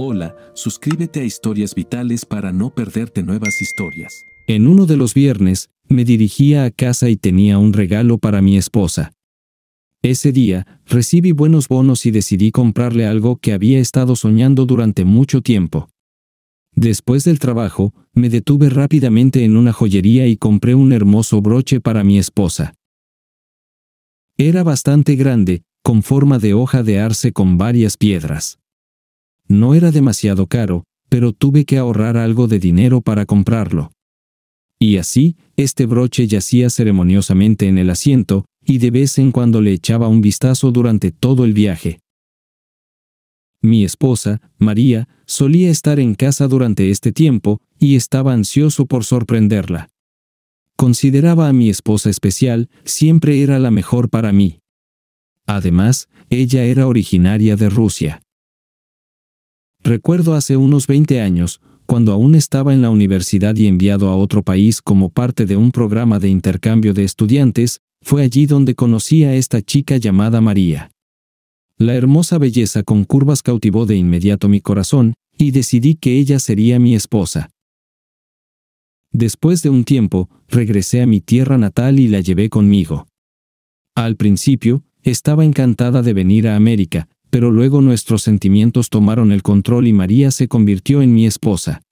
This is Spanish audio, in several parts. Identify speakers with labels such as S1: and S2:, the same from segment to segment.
S1: Hola, suscríbete a Historias Vitales para no perderte nuevas historias. En uno de los viernes, me dirigía a casa y tenía un regalo para mi esposa. Ese día, recibí buenos bonos y decidí comprarle algo que había estado soñando durante mucho tiempo. Después del trabajo, me detuve rápidamente en una joyería y compré un hermoso broche para mi esposa. Era bastante grande, con forma de hoja de arce con varias piedras. No era demasiado caro, pero tuve que ahorrar algo de dinero para comprarlo. Y así, este broche yacía ceremoniosamente en el asiento, y de vez en cuando le echaba un vistazo durante todo el viaje. Mi esposa, María, solía estar en casa durante este tiempo, y estaba ansioso por sorprenderla. Consideraba a mi esposa especial, siempre era la mejor para mí. Además, ella era originaria de Rusia. Recuerdo hace unos 20 años, cuando aún estaba en la universidad y enviado a otro país como parte de un programa de intercambio de estudiantes, fue allí donde conocí a esta chica llamada María. La hermosa belleza con curvas cautivó de inmediato mi corazón, y decidí que ella sería mi esposa. Después de un tiempo, regresé a mi tierra natal y la llevé conmigo. Al principio, estaba encantada de venir a América, pero luego nuestros sentimientos tomaron el control y María se convirtió en mi esposa.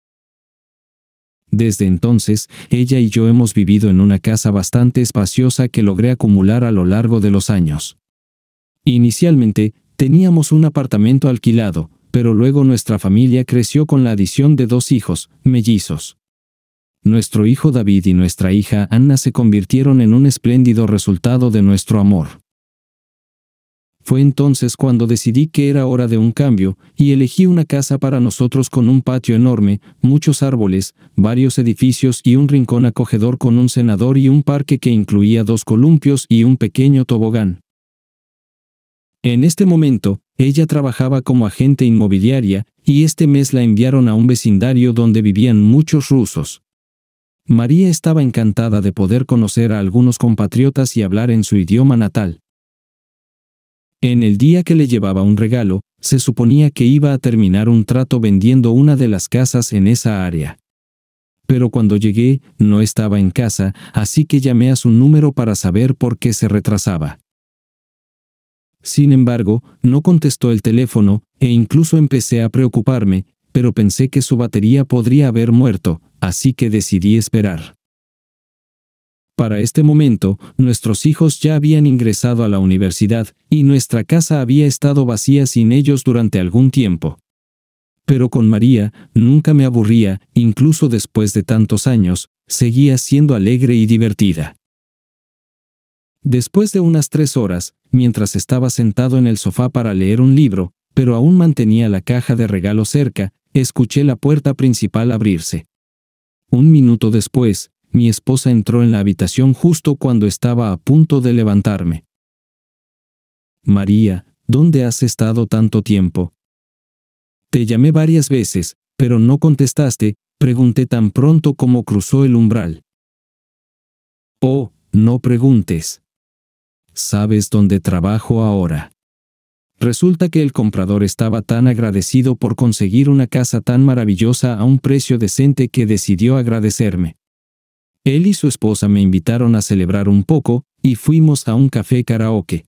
S1: Desde entonces, ella y yo hemos vivido en una casa bastante espaciosa que logré acumular a lo largo de los años. Inicialmente, teníamos un apartamento alquilado, pero luego nuestra familia creció con la adición de dos hijos, mellizos. Nuestro hijo David y nuestra hija Anna se convirtieron en un espléndido resultado de nuestro amor. Fue entonces cuando decidí que era hora de un cambio, y elegí una casa para nosotros con un patio enorme, muchos árboles, varios edificios y un rincón acogedor con un senador y un parque que incluía dos columpios y un pequeño tobogán. En este momento, ella trabajaba como agente inmobiliaria, y este mes la enviaron a un vecindario donde vivían muchos rusos. María estaba encantada de poder conocer a algunos compatriotas y hablar en su idioma natal. En el día que le llevaba un regalo, se suponía que iba a terminar un trato vendiendo una de las casas en esa área. Pero cuando llegué, no estaba en casa, así que llamé a su número para saber por qué se retrasaba. Sin embargo, no contestó el teléfono, e incluso empecé a preocuparme, pero pensé que su batería podría haber muerto, así que decidí esperar. Para este momento, nuestros hijos ya habían ingresado a la universidad, y nuestra casa había estado vacía sin ellos durante algún tiempo. Pero con María, nunca me aburría, incluso después de tantos años, seguía siendo alegre y divertida. Después de unas tres horas, mientras estaba sentado en el sofá para leer un libro, pero aún mantenía la caja de regalo cerca, escuché la puerta principal abrirse. Un minuto después, mi esposa entró en la habitación justo cuando estaba a punto de levantarme. María, ¿dónde has estado tanto tiempo? Te llamé varias veces, pero no contestaste, pregunté tan pronto como cruzó el umbral. Oh, no preguntes. Sabes dónde trabajo ahora. Resulta que el comprador estaba tan agradecido por conseguir una casa tan maravillosa a un precio decente que decidió agradecerme. Él y su esposa me invitaron a celebrar un poco, y fuimos a un café karaoke.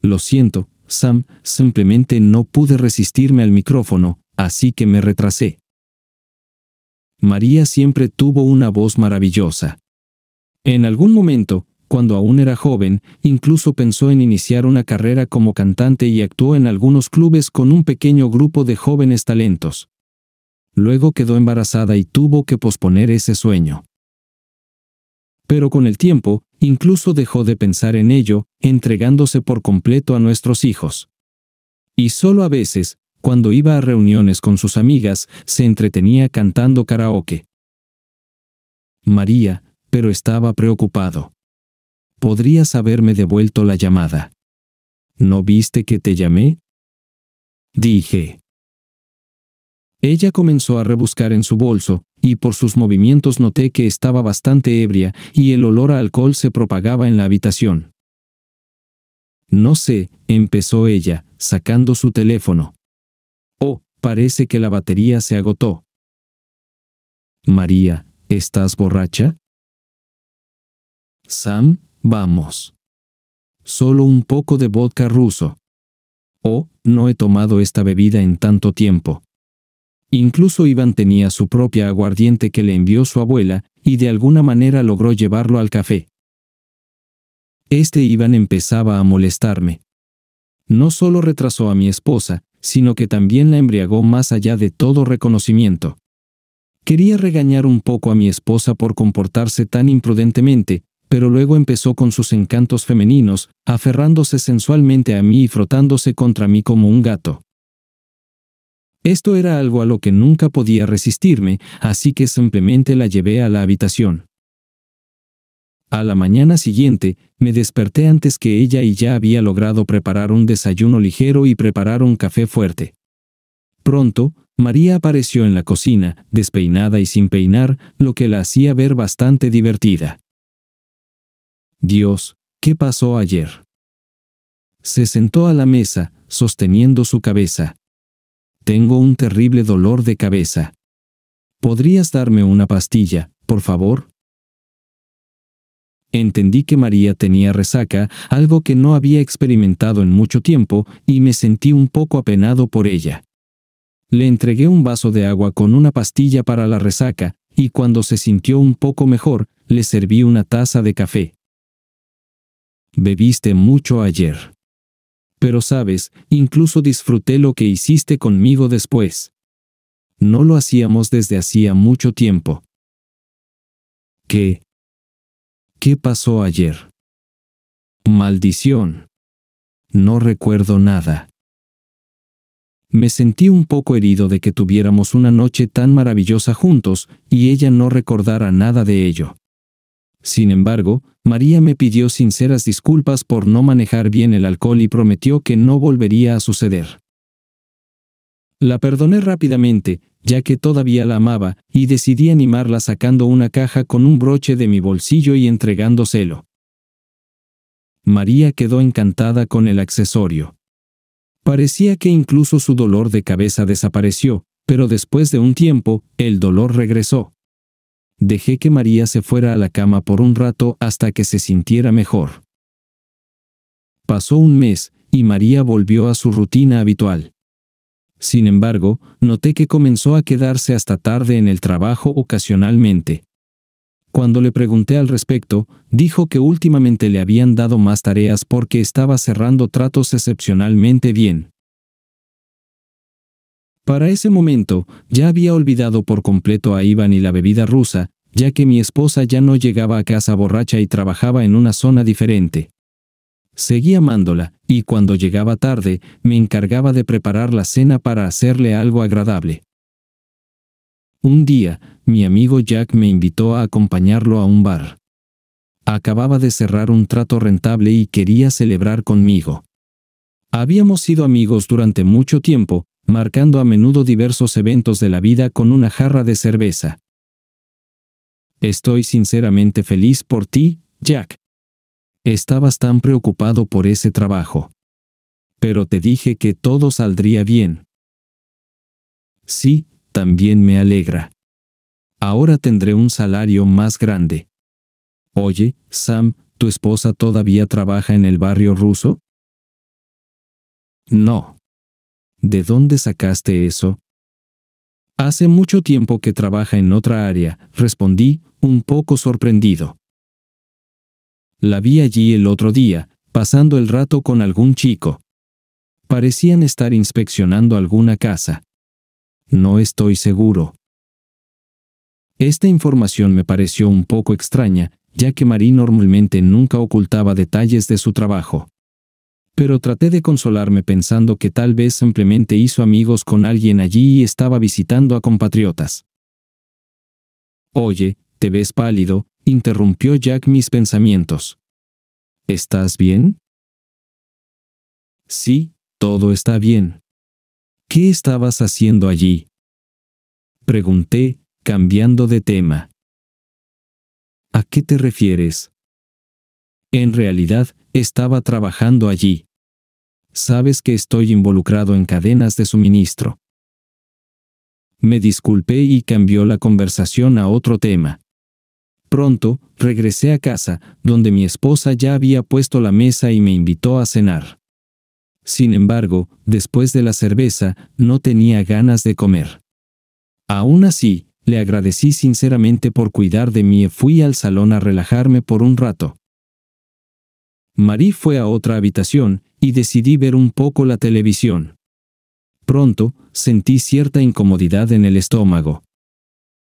S1: Lo siento, Sam, simplemente no pude resistirme al micrófono, así que me retrasé. María siempre tuvo una voz maravillosa. En algún momento, cuando aún era joven, incluso pensó en iniciar una carrera como cantante y actuó en algunos clubes con un pequeño grupo de jóvenes talentos. Luego quedó embarazada y tuvo que posponer ese sueño pero con el tiempo, incluso dejó de pensar en ello, entregándose por completo a nuestros hijos. Y solo a veces, cuando iba a reuniones con sus amigas, se entretenía cantando karaoke. María, pero estaba preocupado. Podrías haberme devuelto la llamada. ¿No viste que te llamé? Dije. Ella comenzó a rebuscar en su bolso, y por sus movimientos noté que estaba bastante ebria y el olor a alcohol se propagaba en la habitación. No sé, empezó ella, sacando su teléfono. Oh, parece que la batería se agotó. María, ¿estás borracha? Sam, vamos. Solo un poco de vodka ruso. Oh, no he tomado esta bebida en tanto tiempo. Incluso Iván tenía su propia aguardiente que le envió su abuela, y de alguna manera logró llevarlo al café. Este Iván empezaba a molestarme. No solo retrasó a mi esposa, sino que también la embriagó más allá de todo reconocimiento. Quería regañar un poco a mi esposa por comportarse tan imprudentemente, pero luego empezó con sus encantos femeninos, aferrándose sensualmente a mí y frotándose contra mí como un gato. Esto era algo a lo que nunca podía resistirme, así que simplemente la llevé a la habitación. A la mañana siguiente, me desperté antes que ella y ya había logrado preparar un desayuno ligero y preparar un café fuerte. Pronto, María apareció en la cocina, despeinada y sin peinar, lo que la hacía ver bastante divertida. Dios, ¿qué pasó ayer? Se sentó a la mesa, sosteniendo su cabeza. Tengo un terrible dolor de cabeza. ¿Podrías darme una pastilla, por favor? Entendí que María tenía resaca, algo que no había experimentado en mucho tiempo, y me sentí un poco apenado por ella. Le entregué un vaso de agua con una pastilla para la resaca, y cuando se sintió un poco mejor, le serví una taza de café. Bebiste mucho ayer pero sabes, incluso disfruté lo que hiciste conmigo después. No lo hacíamos desde hacía mucho tiempo. ¿Qué? ¿Qué pasó ayer? Maldición. No recuerdo nada. Me sentí un poco herido de que tuviéramos una noche tan maravillosa juntos y ella no recordara nada de ello. Sin embargo, María me pidió sinceras disculpas por no manejar bien el alcohol y prometió que no volvería a suceder. La perdoné rápidamente, ya que todavía la amaba, y decidí animarla sacando una caja con un broche de mi bolsillo y entregándoselo. María quedó encantada con el accesorio. Parecía que incluso su dolor de cabeza desapareció, pero después de un tiempo, el dolor regresó. Dejé que María se fuera a la cama por un rato hasta que se sintiera mejor. Pasó un mes, y María volvió a su rutina habitual. Sin embargo, noté que comenzó a quedarse hasta tarde en el trabajo ocasionalmente. Cuando le pregunté al respecto, dijo que últimamente le habían dado más tareas porque estaba cerrando tratos excepcionalmente bien. Para ese momento, ya había olvidado por completo a Iván y la bebida rusa, ya que mi esposa ya no llegaba a casa borracha y trabajaba en una zona diferente. Seguía amándola, y cuando llegaba tarde, me encargaba de preparar la cena para hacerle algo agradable. Un día, mi amigo Jack me invitó a acompañarlo a un bar. Acababa de cerrar un trato rentable y quería celebrar conmigo. Habíamos sido amigos durante mucho tiempo, marcando a menudo diversos eventos de la vida con una jarra de cerveza. Estoy sinceramente feliz por ti, Jack. Estabas tan preocupado por ese trabajo. Pero te dije que todo saldría bien. Sí, también me alegra. Ahora tendré un salario más grande. Oye, Sam, ¿tu esposa todavía trabaja en el barrio ruso? No. ¿De dónde sacaste eso? Hace mucho tiempo que trabaja en otra área, respondí, un poco sorprendido. La vi allí el otro día, pasando el rato con algún chico. Parecían estar inspeccionando alguna casa. No estoy seguro. Esta información me pareció un poco extraña, ya que Marie normalmente nunca ocultaba detalles de su trabajo. Pero traté de consolarme pensando que tal vez simplemente hizo amigos con alguien allí y estaba visitando a compatriotas. Oye, te ves pálido, interrumpió Jack mis pensamientos. ¿Estás bien? Sí, todo está bien. ¿Qué estabas haciendo allí? Pregunté, cambiando de tema. ¿A qué te refieres? En realidad, estaba trabajando allí sabes que estoy involucrado en cadenas de suministro. Me disculpé y cambió la conversación a otro tema. Pronto, regresé a casa, donde mi esposa ya había puesto la mesa y me invitó a cenar. Sin embargo, después de la cerveza, no tenía ganas de comer. Aún así, le agradecí sinceramente por cuidar de mí y fui al salón a relajarme por un rato. Marie fue a otra habitación y decidí ver un poco la televisión. Pronto, sentí cierta incomodidad en el estómago.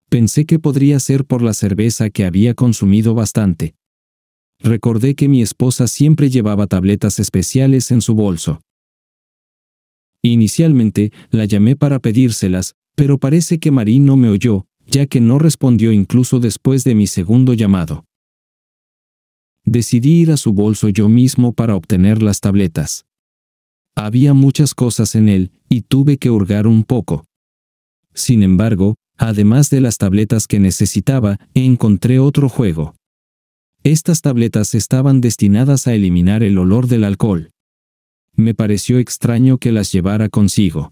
S1: Pensé que podría ser por la cerveza que había consumido bastante. Recordé que mi esposa siempre llevaba tabletas especiales en su bolso. Inicialmente, la llamé para pedírselas, pero parece que Marie no me oyó, ya que no respondió incluso después de mi segundo llamado. Decidí ir a su bolso yo mismo para obtener las tabletas. Había muchas cosas en él, y tuve que hurgar un poco. Sin embargo, además de las tabletas que necesitaba, encontré otro juego. Estas tabletas estaban destinadas a eliminar el olor del alcohol. Me pareció extraño que las llevara consigo.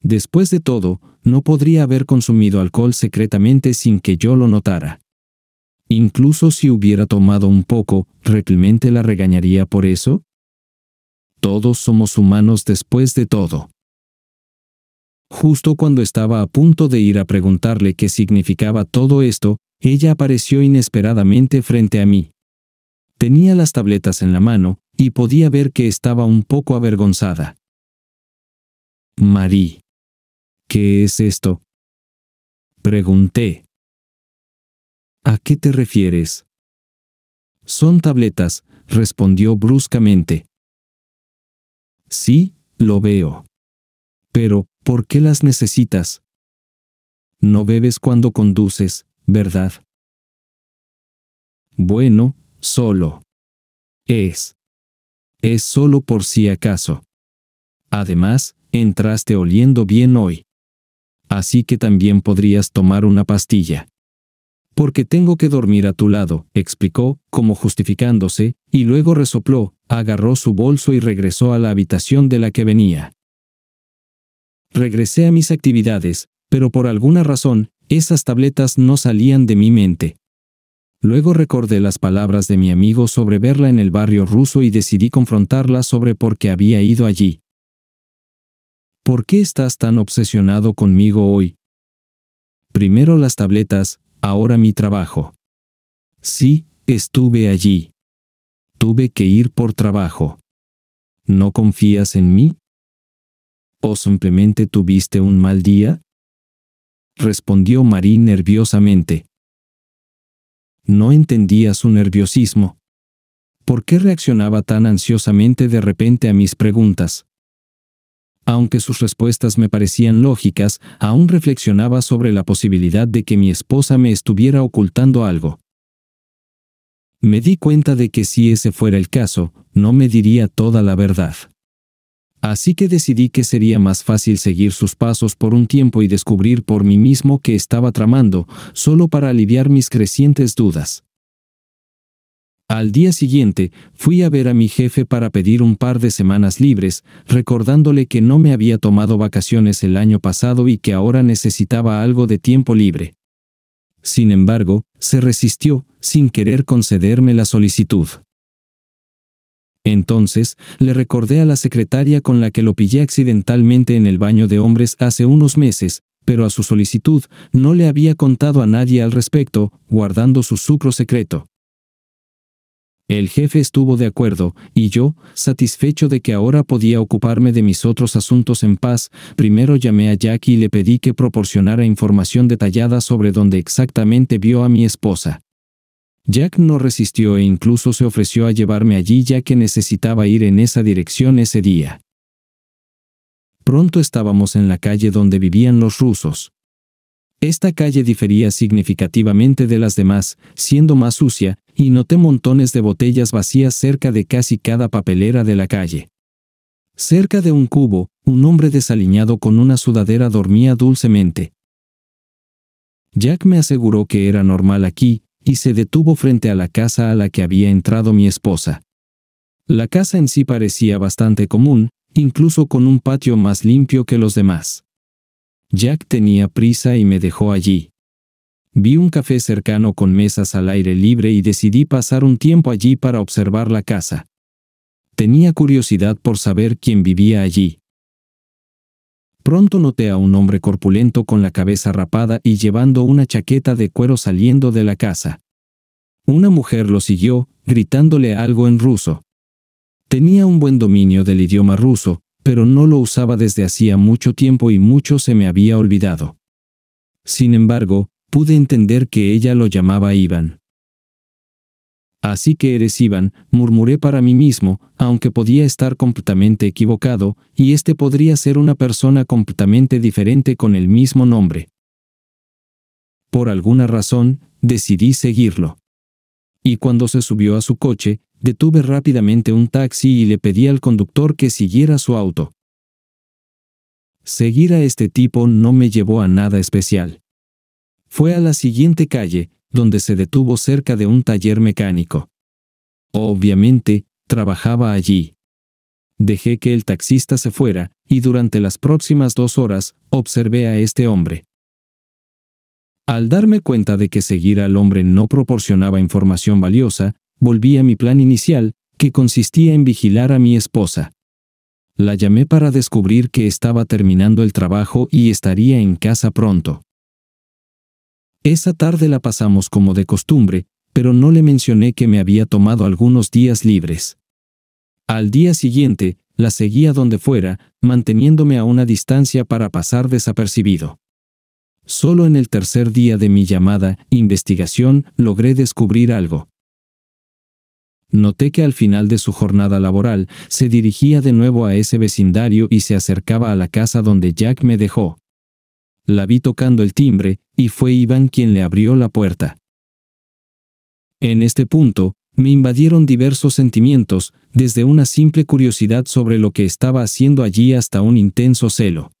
S1: Después de todo, no podría haber consumido alcohol secretamente sin que yo lo notara. Incluso si hubiera tomado un poco, ¿realmente la regañaría por eso? Todos somos humanos después de todo. Justo cuando estaba a punto de ir a preguntarle qué significaba todo esto, ella apareció inesperadamente frente a mí. Tenía las tabletas en la mano, y podía ver que estaba un poco avergonzada. Marí, ¿Qué es esto? Pregunté. ¿A qué te refieres? Son tabletas, respondió bruscamente. Sí, lo veo. Pero, ¿por qué las necesitas? No bebes cuando conduces, ¿verdad? Bueno, solo. Es. Es solo por si acaso. Además, entraste oliendo bien hoy. Así que también podrías tomar una pastilla porque tengo que dormir a tu lado, explicó, como justificándose, y luego resopló, agarró su bolso y regresó a la habitación de la que venía. Regresé a mis actividades, pero por alguna razón, esas tabletas no salían de mi mente. Luego recordé las palabras de mi amigo sobre verla en el barrio ruso y decidí confrontarla sobre por qué había ido allí. ¿Por qué estás tan obsesionado conmigo hoy? Primero las tabletas, ahora mi trabajo. Sí, estuve allí. Tuve que ir por trabajo. ¿No confías en mí? ¿O simplemente tuviste un mal día? Respondió Marie nerviosamente. No entendía su nerviosismo. ¿Por qué reaccionaba tan ansiosamente de repente a mis preguntas? Aunque sus respuestas me parecían lógicas, aún reflexionaba sobre la posibilidad de que mi esposa me estuviera ocultando algo. Me di cuenta de que si ese fuera el caso, no me diría toda la verdad. Así que decidí que sería más fácil seguir sus pasos por un tiempo y descubrir por mí mismo que estaba tramando, solo para aliviar mis crecientes dudas. Al día siguiente, fui a ver a mi jefe para pedir un par de semanas libres, recordándole que no me había tomado vacaciones el año pasado y que ahora necesitaba algo de tiempo libre. Sin embargo, se resistió, sin querer concederme la solicitud. Entonces, le recordé a la secretaria con la que lo pillé accidentalmente en el baño de hombres hace unos meses, pero a su solicitud no le había contado a nadie al respecto, guardando su sucro secreto. El jefe estuvo de acuerdo, y yo, satisfecho de que ahora podía ocuparme de mis otros asuntos en paz, primero llamé a Jack y le pedí que proporcionara información detallada sobre dónde exactamente vio a mi esposa. Jack no resistió e incluso se ofreció a llevarme allí ya que necesitaba ir en esa dirección ese día. Pronto estábamos en la calle donde vivían los rusos. Esta calle difería significativamente de las demás, siendo más sucia, y noté montones de botellas vacías cerca de casi cada papelera de la calle. Cerca de un cubo, un hombre desaliñado con una sudadera dormía dulcemente. Jack me aseguró que era normal aquí, y se detuvo frente a la casa a la que había entrado mi esposa. La casa en sí parecía bastante común, incluso con un patio más limpio que los demás. Jack tenía prisa y me dejó allí. Vi un café cercano con mesas al aire libre y decidí pasar un tiempo allí para observar la casa. Tenía curiosidad por saber quién vivía allí. Pronto noté a un hombre corpulento con la cabeza rapada y llevando una chaqueta de cuero saliendo de la casa. Una mujer lo siguió, gritándole algo en ruso. Tenía un buen dominio del idioma ruso, pero no lo usaba desde hacía mucho tiempo y mucho se me había olvidado. Sin embargo, pude entender que ella lo llamaba Iván. Así que eres Iván, murmuré para mí mismo, aunque podía estar completamente equivocado, y este podría ser una persona completamente diferente con el mismo nombre. Por alguna razón, decidí seguirlo. Y cuando se subió a su coche, Detuve rápidamente un taxi y le pedí al conductor que siguiera su auto. Seguir a este tipo no me llevó a nada especial. Fue a la siguiente calle, donde se detuvo cerca de un taller mecánico. Obviamente, trabajaba allí. Dejé que el taxista se fuera, y durante las próximas dos horas, observé a este hombre. Al darme cuenta de que seguir al hombre no proporcionaba información valiosa, volví a mi plan inicial, que consistía en vigilar a mi esposa. La llamé para descubrir que estaba terminando el trabajo y estaría en casa pronto. Esa tarde la pasamos como de costumbre, pero no le mencioné que me había tomado algunos días libres. Al día siguiente, la seguía donde fuera, manteniéndome a una distancia para pasar desapercibido. Solo en el tercer día de mi llamada, investigación, logré descubrir algo. Noté que al final de su jornada laboral se dirigía de nuevo a ese vecindario y se acercaba a la casa donde Jack me dejó. La vi tocando el timbre, y fue Iván quien le abrió la puerta. En este punto, me invadieron diversos sentimientos, desde una simple curiosidad sobre lo que estaba haciendo allí hasta un intenso celo.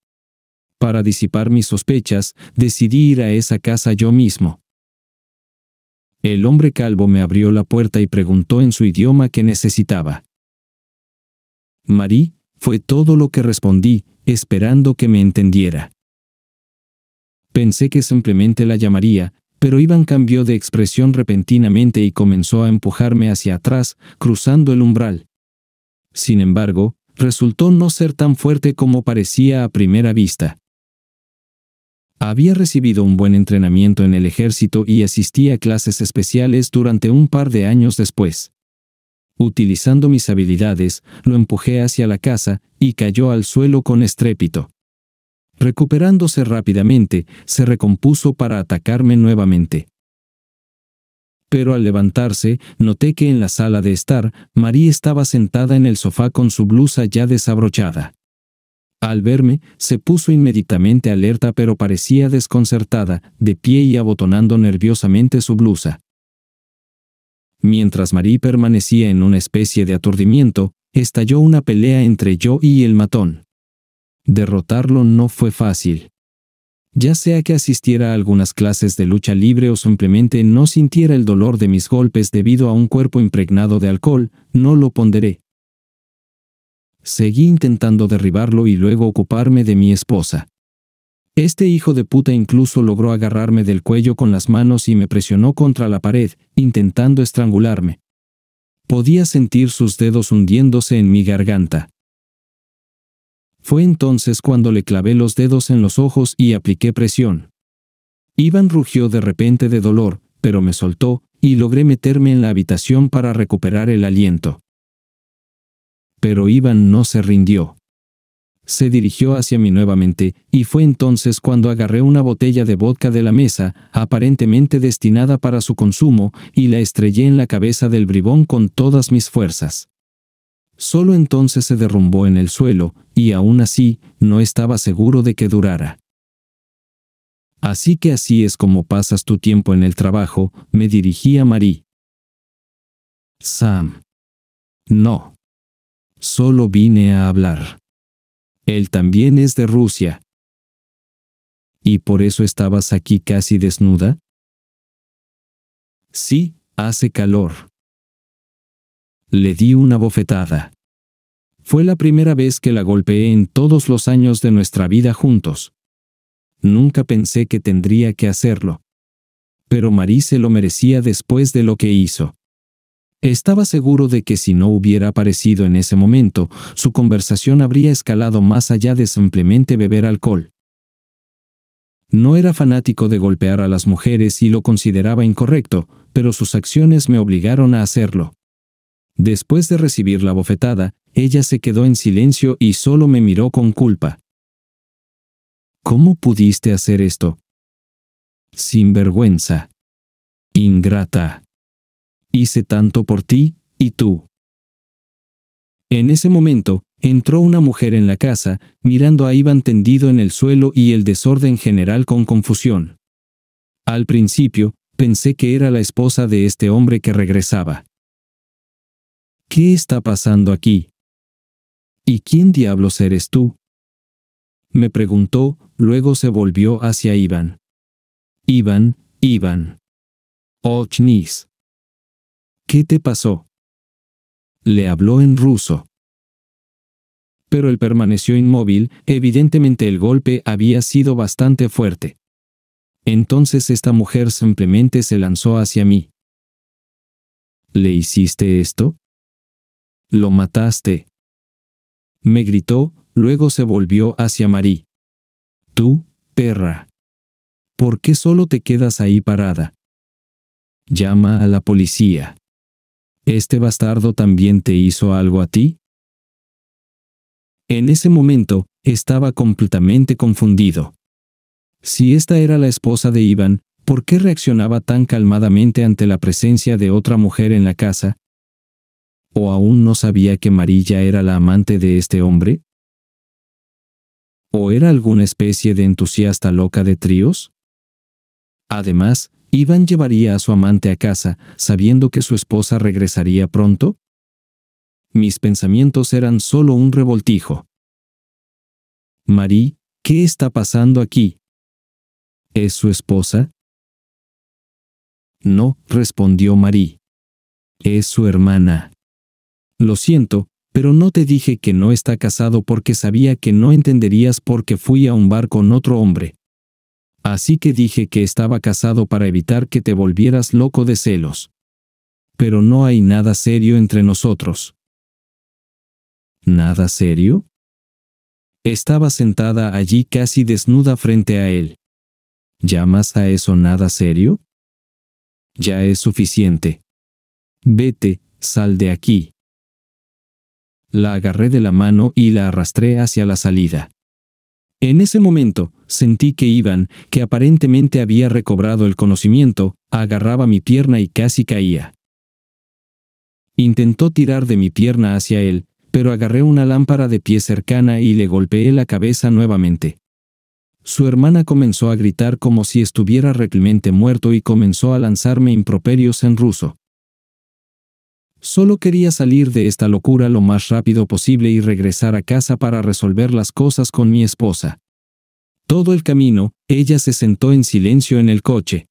S1: Para disipar mis sospechas, decidí ir a esa casa yo mismo. El hombre calvo me abrió la puerta y preguntó en su idioma qué necesitaba. Marí, fue todo lo que respondí, esperando que me entendiera. Pensé que simplemente la llamaría, pero Iván cambió de expresión repentinamente y comenzó a empujarme hacia atrás, cruzando el umbral. Sin embargo, resultó no ser tan fuerte como parecía a primera vista. Había recibido un buen entrenamiento en el ejército y asistía a clases especiales durante un par de años después. Utilizando mis habilidades, lo empujé hacia la casa y cayó al suelo con estrépito. Recuperándose rápidamente, se recompuso para atacarme nuevamente. Pero al levantarse, noté que en la sala de estar, María estaba sentada en el sofá con su blusa ya desabrochada. Al verme, se puso inmediatamente alerta pero parecía desconcertada, de pie y abotonando nerviosamente su blusa. Mientras Marie permanecía en una especie de aturdimiento, estalló una pelea entre yo y el matón. Derrotarlo no fue fácil. Ya sea que asistiera a algunas clases de lucha libre o simplemente no sintiera el dolor de mis golpes debido a un cuerpo impregnado de alcohol, no lo ponderé. Seguí intentando derribarlo y luego ocuparme de mi esposa. Este hijo de puta incluso logró agarrarme del cuello con las manos y me presionó contra la pared, intentando estrangularme. Podía sentir sus dedos hundiéndose en mi garganta. Fue entonces cuando le clavé los dedos en los ojos y apliqué presión. Iván rugió de repente de dolor, pero me soltó, y logré meterme en la habitación para recuperar el aliento pero Iván no se rindió. Se dirigió hacia mí nuevamente, y fue entonces cuando agarré una botella de vodka de la mesa, aparentemente destinada para su consumo, y la estrellé en la cabeza del bribón con todas mis fuerzas. Solo entonces se derrumbó en el suelo, y aún así, no estaba seguro de que durara. Así que así es como pasas tu tiempo en el trabajo, me dirigí a Marie. Sam. No. Solo vine a hablar. Él también es de Rusia. ¿Y por eso estabas aquí casi desnuda? Sí, hace calor. Le di una bofetada. Fue la primera vez que la golpeé en todos los años de nuestra vida juntos. Nunca pensé que tendría que hacerlo. Pero Marie se lo merecía después de lo que hizo. Estaba seguro de que si no hubiera aparecido en ese momento, su conversación habría escalado más allá de simplemente beber alcohol. No era fanático de golpear a las mujeres y lo consideraba incorrecto, pero sus acciones me obligaron a hacerlo. Después de recibir la bofetada, ella se quedó en silencio y solo me miró con culpa. ¿Cómo pudiste hacer esto? Sin vergüenza. Ingrata hice tanto por ti, y tú. En ese momento, entró una mujer en la casa, mirando a Iván tendido en el suelo y el desorden general con confusión. Al principio, pensé que era la esposa de este hombre que regresaba. ¿Qué está pasando aquí? ¿Y quién diablos eres tú? Me preguntó, luego se volvió hacia Iván. Iván, Iván. Ochnis. ¿Qué te pasó? Le habló en ruso. Pero él permaneció inmóvil, evidentemente el golpe había sido bastante fuerte. Entonces esta mujer simplemente se lanzó hacia mí. ¿Le hiciste esto? Lo mataste. Me gritó, luego se volvió hacia Marí. Tú, perra. ¿Por qué solo te quedas ahí parada? Llama a la policía. ¿este bastardo también te hizo algo a ti? En ese momento, estaba completamente confundido. Si esta era la esposa de Iván, ¿por qué reaccionaba tan calmadamente ante la presencia de otra mujer en la casa? ¿O aún no sabía que Marilla era la amante de este hombre? ¿O era alguna especie de entusiasta loca de tríos? Además, Iván llevaría a su amante a casa, sabiendo que su esposa regresaría pronto? Mis pensamientos eran solo un revoltijo. «Marí, ¿qué está pasando aquí? ¿Es su esposa? No, respondió Marí. Es su hermana. Lo siento, pero no te dije que no está casado porque sabía que no entenderías porque fui a un bar con otro hombre. Así que dije que estaba casado para evitar que te volvieras loco de celos. Pero no hay nada serio entre nosotros. ¿Nada serio? Estaba sentada allí casi desnuda frente a él. ¿Llamas a eso nada serio? Ya es suficiente. Vete, sal de aquí. La agarré de la mano y la arrastré hacia la salida. En ese momento, sentí que Iván, que aparentemente había recobrado el conocimiento, agarraba mi pierna y casi caía. Intentó tirar de mi pierna hacia él, pero agarré una lámpara de pie cercana y le golpeé la cabeza nuevamente. Su hermana comenzó a gritar como si estuviera realmente muerto y comenzó a lanzarme improperios en ruso. Solo quería salir de esta locura lo más rápido posible y regresar a casa para resolver las cosas con mi esposa. Todo el camino, ella se sentó en silencio en el coche.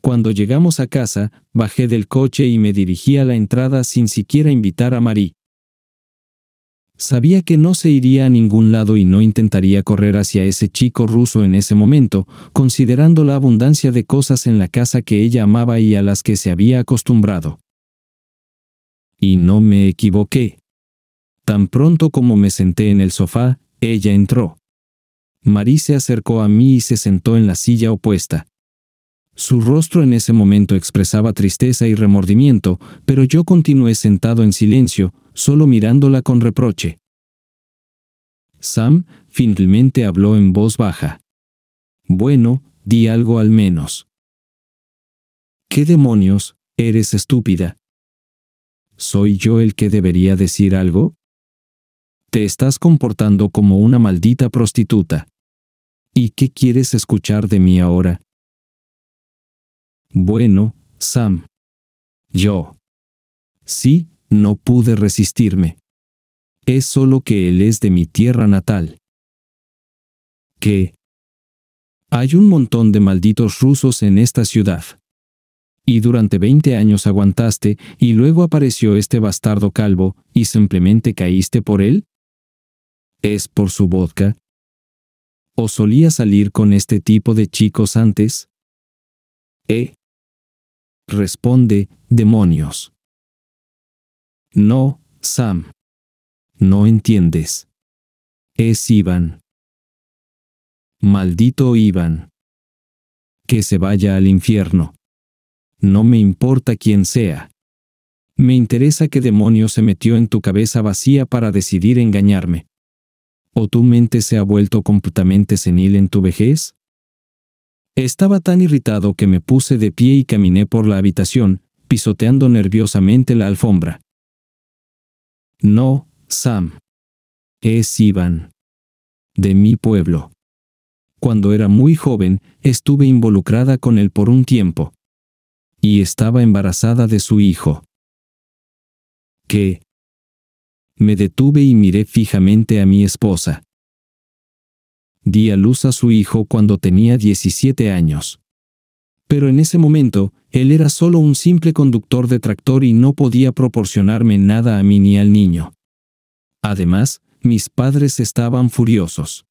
S1: Cuando llegamos a casa, bajé del coche y me dirigí a la entrada sin siquiera invitar a Marie. Sabía que no se iría a ningún lado y no intentaría correr hacia ese chico ruso en ese momento, considerando la abundancia de cosas en la casa que ella amaba y a las que se había acostumbrado. Y no me equivoqué. Tan pronto como me senté en el sofá, ella entró. Marie se acercó a mí y se sentó en la silla opuesta. Su rostro en ese momento expresaba tristeza y remordimiento, pero yo continué sentado en silencio, solo mirándola con reproche. Sam finalmente habló en voz baja. Bueno, di algo al menos. ¿Qué demonios? Eres estúpida. ¿soy yo el que debería decir algo? Te estás comportando como una maldita prostituta. ¿Y qué quieres escuchar de mí ahora? Bueno, Sam. Yo. Sí, no pude resistirme. Es solo que él es de mi tierra natal. ¿Qué? Hay un montón de malditos rusos en esta ciudad y durante 20 años aguantaste, y luego apareció este bastardo calvo, y simplemente caíste por él? ¿Es por su vodka? ¿O solía salir con este tipo de chicos antes? ¿Eh? Responde, demonios. No, Sam. No entiendes. Es Iván. Maldito Iván. Que se vaya al infierno no me importa quién sea. Me interesa qué demonio se metió en tu cabeza vacía para decidir engañarme. ¿O tu mente se ha vuelto completamente senil en tu vejez? Estaba tan irritado que me puse de pie y caminé por la habitación, pisoteando nerviosamente la alfombra. No, Sam. Es Ivan. De mi pueblo. Cuando era muy joven, estuve involucrada con él por un tiempo y estaba embarazada de su hijo. Que Me detuve y miré fijamente a mi esposa. Di a luz a su hijo cuando tenía 17 años. Pero en ese momento, él era solo un simple conductor de tractor y no podía proporcionarme nada a mí ni al niño. Además, mis padres estaban furiosos.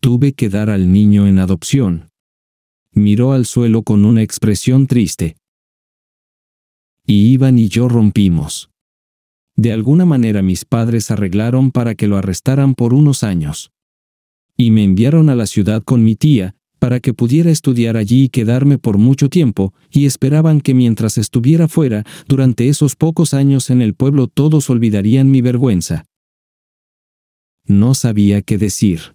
S1: Tuve que dar al niño en adopción miró al suelo con una expresión triste. Y Iván y yo rompimos. De alguna manera mis padres arreglaron para que lo arrestaran por unos años. Y me enviaron a la ciudad con mi tía, para que pudiera estudiar allí y quedarme por mucho tiempo, y esperaban que mientras estuviera fuera, durante esos pocos años en el pueblo todos olvidarían mi vergüenza. No sabía qué decir.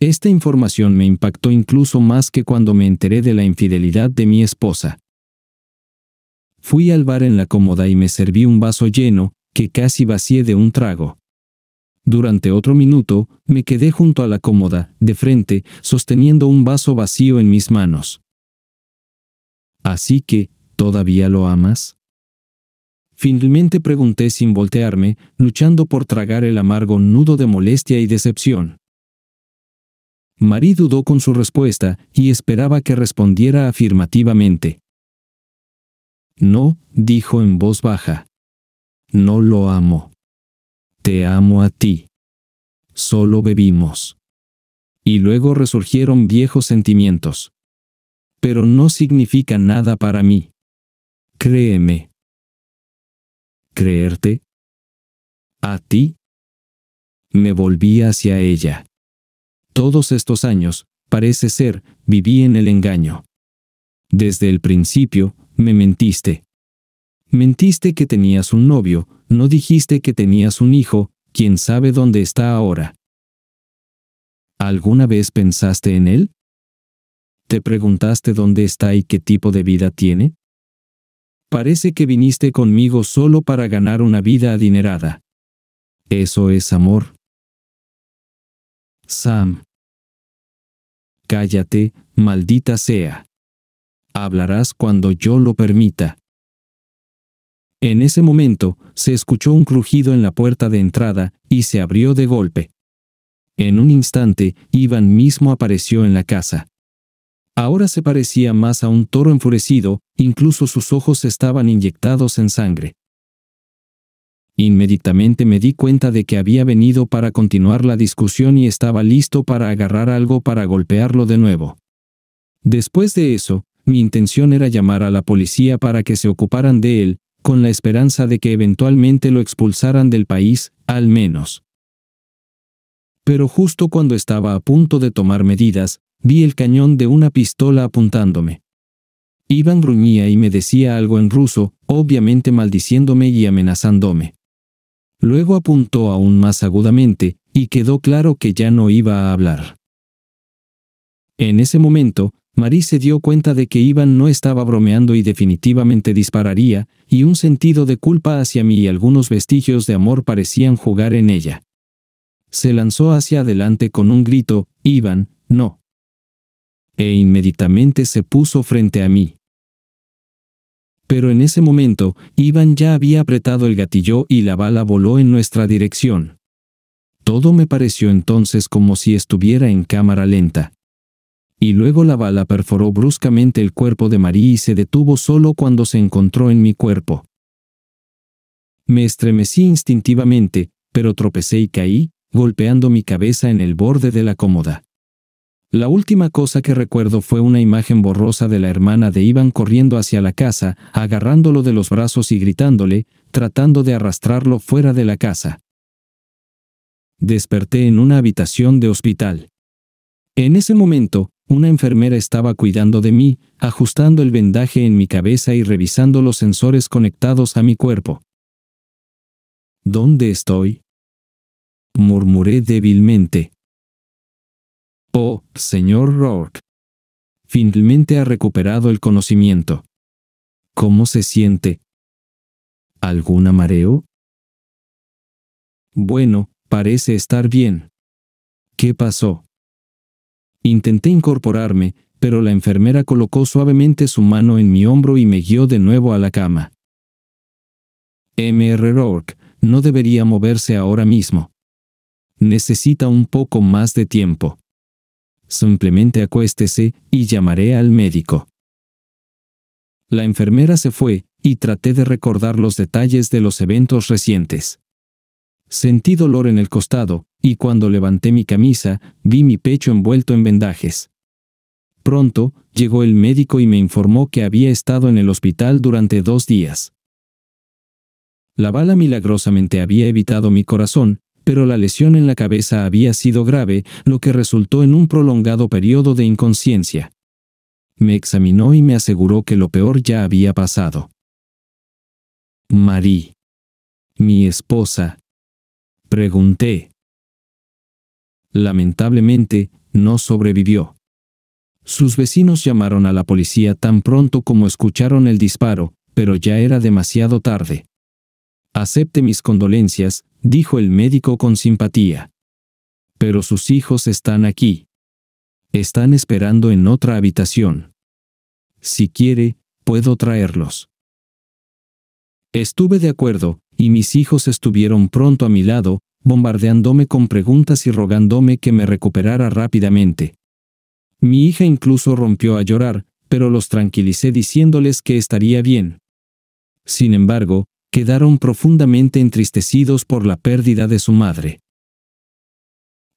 S1: Esta información me impactó incluso más que cuando me enteré de la infidelidad de mi esposa. Fui al bar en la cómoda y me serví un vaso lleno, que casi vacié de un trago. Durante otro minuto, me quedé junto a la cómoda, de frente, sosteniendo un vaso vacío en mis manos. Así que, ¿todavía lo amas? Finalmente pregunté sin voltearme, luchando por tragar el amargo nudo de molestia y decepción. Marie dudó con su respuesta y esperaba que respondiera afirmativamente. No, dijo en voz baja. No lo amo. Te amo a ti. Solo bebimos. Y luego resurgieron viejos sentimientos. Pero no significa nada para mí. Créeme. ¿Creerte? ¿A ti? Me volví hacia ella. Todos estos años, parece ser, viví en el engaño. Desde el principio, me mentiste. Mentiste que tenías un novio, no dijiste que tenías un hijo, quién sabe dónde está ahora. ¿Alguna vez pensaste en él? ¿Te preguntaste dónde está y qué tipo de vida tiene? Parece que viniste conmigo solo para ganar una vida adinerada. Eso es amor. Sam. Cállate, maldita sea. Hablarás cuando yo lo permita. En ese momento, se escuchó un crujido en la puerta de entrada y se abrió de golpe. En un instante, Iván mismo apareció en la casa. Ahora se parecía más a un toro enfurecido, incluso sus ojos estaban inyectados en sangre. Inmediatamente me di cuenta de que había venido para continuar la discusión y estaba listo para agarrar algo para golpearlo de nuevo. Después de eso, mi intención era llamar a la policía para que se ocuparan de él, con la esperanza de que eventualmente lo expulsaran del país, al menos. Pero justo cuando estaba a punto de tomar medidas, vi el cañón de una pistola apuntándome. Iván gruñía y me decía algo en ruso, obviamente maldiciéndome y amenazándome. Luego apuntó aún más agudamente, y quedó claro que ya no iba a hablar. En ese momento, Marie se dio cuenta de que Iván no estaba bromeando y definitivamente dispararía, y un sentido de culpa hacia mí y algunos vestigios de amor parecían jugar en ella. Se lanzó hacia adelante con un grito, Iván, no. E inmediatamente se puso frente a mí. Pero en ese momento, Iván ya había apretado el gatillo y la bala voló en nuestra dirección. Todo me pareció entonces como si estuviera en cámara lenta. Y luego la bala perforó bruscamente el cuerpo de María y se detuvo solo cuando se encontró en mi cuerpo. Me estremecí instintivamente, pero tropecé y caí, golpeando mi cabeza en el borde de la cómoda. La última cosa que recuerdo fue una imagen borrosa de la hermana de Iván corriendo hacia la casa, agarrándolo de los brazos y gritándole, tratando de arrastrarlo fuera de la casa. Desperté en una habitación de hospital. En ese momento, una enfermera estaba cuidando de mí, ajustando el vendaje en mi cabeza y revisando los sensores conectados a mi cuerpo. ¿Dónde estoy? murmuré débilmente. Oh, señor Rourke. Finalmente ha recuperado el conocimiento. ¿Cómo se siente? ¿Algún mareo? Bueno, parece estar bien. ¿Qué pasó? Intenté incorporarme, pero la enfermera colocó suavemente su mano en mi hombro y me guió de nuevo a la cama. M.R. Rourke no debería moverse ahora mismo. Necesita un poco más de tiempo simplemente acuéstese y llamaré al médico. La enfermera se fue, y traté de recordar los detalles de los eventos recientes. Sentí dolor en el costado, y cuando levanté mi camisa, vi mi pecho envuelto en vendajes. Pronto, llegó el médico y me informó que había estado en el hospital durante dos días. La bala milagrosamente había evitado mi corazón, pero la lesión en la cabeza había sido grave, lo que resultó en un prolongado periodo de inconsciencia. Me examinó y me aseguró que lo peor ya había pasado. Marí, Mi esposa. Pregunté. Lamentablemente, no sobrevivió. Sus vecinos llamaron a la policía tan pronto como escucharon el disparo, pero ya era demasiado tarde. Acepte mis condolencias, dijo el médico con simpatía. Pero sus hijos están aquí. Están esperando en otra habitación. Si quiere, puedo traerlos. Estuve de acuerdo, y mis hijos estuvieron pronto a mi lado, bombardeándome con preguntas y rogándome que me recuperara rápidamente. Mi hija incluso rompió a llorar, pero los tranquilicé diciéndoles que estaría bien. Sin embargo, quedaron profundamente entristecidos por la pérdida de su madre.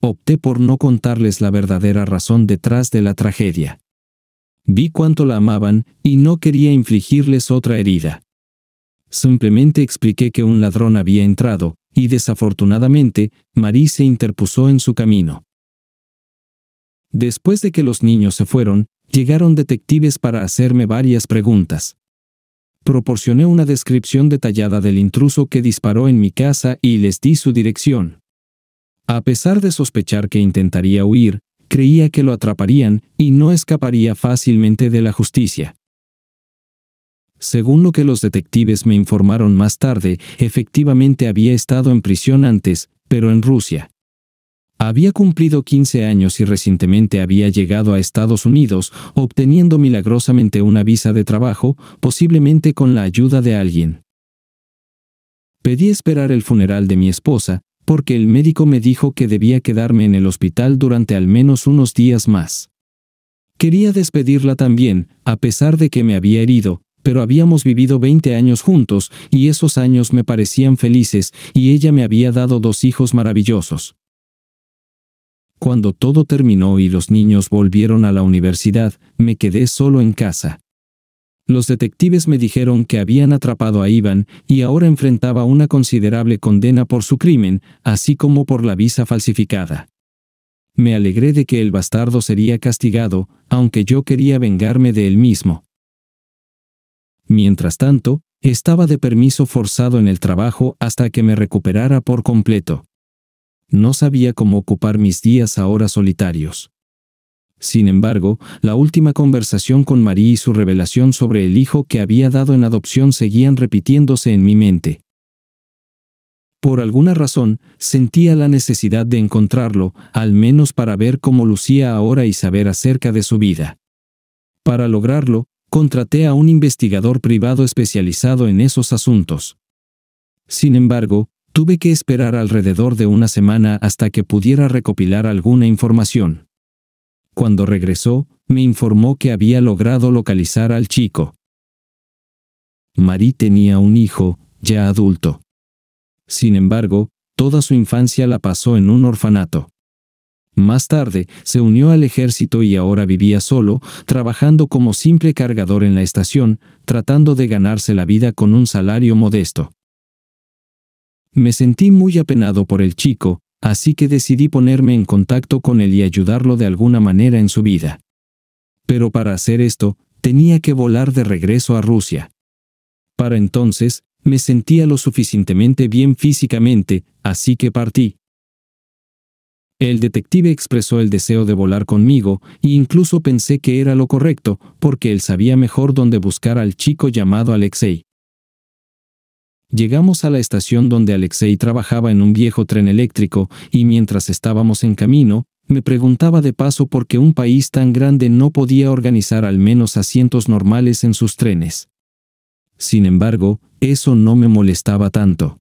S1: Opté por no contarles la verdadera razón detrás de la tragedia. Vi cuánto la amaban y no quería infligirles otra herida. Simplemente expliqué que un ladrón había entrado, y desafortunadamente, Marie se interpuso en su camino. Después de que los niños se fueron, llegaron detectives para hacerme varias preguntas. Proporcioné una descripción detallada del intruso que disparó en mi casa y les di su dirección. A pesar de sospechar que intentaría huir, creía que lo atraparían y no escaparía fácilmente de la justicia. Según lo que los detectives me informaron más tarde, efectivamente había estado en prisión antes, pero en Rusia. Había cumplido 15 años y recientemente había llegado a Estados Unidos, obteniendo milagrosamente una visa de trabajo, posiblemente con la ayuda de alguien. Pedí esperar el funeral de mi esposa, porque el médico me dijo que debía quedarme en el hospital durante al menos unos días más. Quería despedirla también, a pesar de que me había herido, pero habíamos vivido 20 años juntos, y esos años me parecían felices, y ella me había dado dos hijos maravillosos. Cuando todo terminó y los niños volvieron a la universidad, me quedé solo en casa. Los detectives me dijeron que habían atrapado a Iván y ahora enfrentaba una considerable condena por su crimen, así como por la visa falsificada. Me alegré de que el bastardo sería castigado, aunque yo quería vengarme de él mismo. Mientras tanto, estaba de permiso forzado en el trabajo hasta que me recuperara por completo. No sabía cómo ocupar mis días ahora solitarios. Sin embargo, la última conversación con María y su revelación sobre el hijo que había dado en adopción seguían repitiéndose en mi mente. Por alguna razón, sentía la necesidad de encontrarlo, al menos para ver cómo lucía ahora y saber acerca de su vida. Para lograrlo, contraté a un investigador privado especializado en esos asuntos. Sin embargo, Tuve que esperar alrededor de una semana hasta que pudiera recopilar alguna información. Cuando regresó, me informó que había logrado localizar al chico. Marie tenía un hijo, ya adulto. Sin embargo, toda su infancia la pasó en un orfanato. Más tarde, se unió al ejército y ahora vivía solo, trabajando como simple cargador en la estación, tratando de ganarse la vida con un salario modesto. Me sentí muy apenado por el chico, así que decidí ponerme en contacto con él y ayudarlo de alguna manera en su vida. Pero para hacer esto, tenía que volar de regreso a Rusia. Para entonces, me sentía lo suficientemente bien físicamente, así que partí. El detective expresó el deseo de volar conmigo, e incluso pensé que era lo correcto, porque él sabía mejor dónde buscar al chico llamado Alexei. Llegamos a la estación donde Alexei trabajaba en un viejo tren eléctrico, y mientras estábamos en camino, me preguntaba de paso por qué un país tan grande no podía organizar al menos asientos normales en sus trenes. Sin embargo, eso no me molestaba tanto.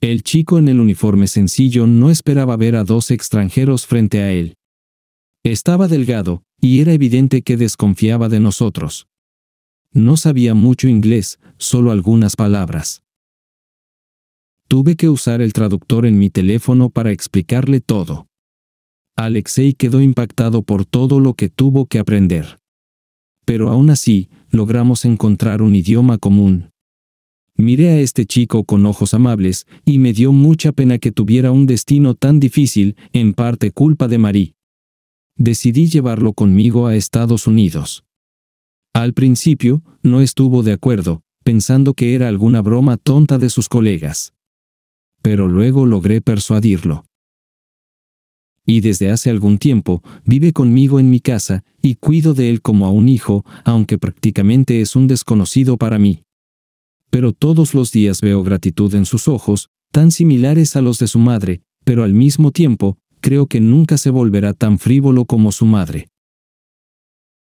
S1: El chico en el uniforme sencillo no esperaba ver a dos extranjeros frente a él. Estaba delgado, y era evidente que desconfiaba de nosotros. No sabía mucho inglés, solo algunas palabras. Tuve que usar el traductor en mi teléfono para explicarle todo. Alexei quedó impactado por todo lo que tuvo que aprender. Pero aún así, logramos encontrar un idioma común. Miré a este chico con ojos amables, y me dio mucha pena que tuviera un destino tan difícil, en parte culpa de Marie. Decidí llevarlo conmigo a Estados Unidos. Al principio, no estuvo de acuerdo, pensando que era alguna broma tonta de sus colegas pero luego logré persuadirlo. Y desde hace algún tiempo vive conmigo en mi casa y cuido de él como a un hijo, aunque prácticamente es un desconocido para mí. Pero todos los días veo gratitud en sus ojos, tan similares a los de su madre, pero al mismo tiempo, creo que nunca se volverá tan frívolo como su madre.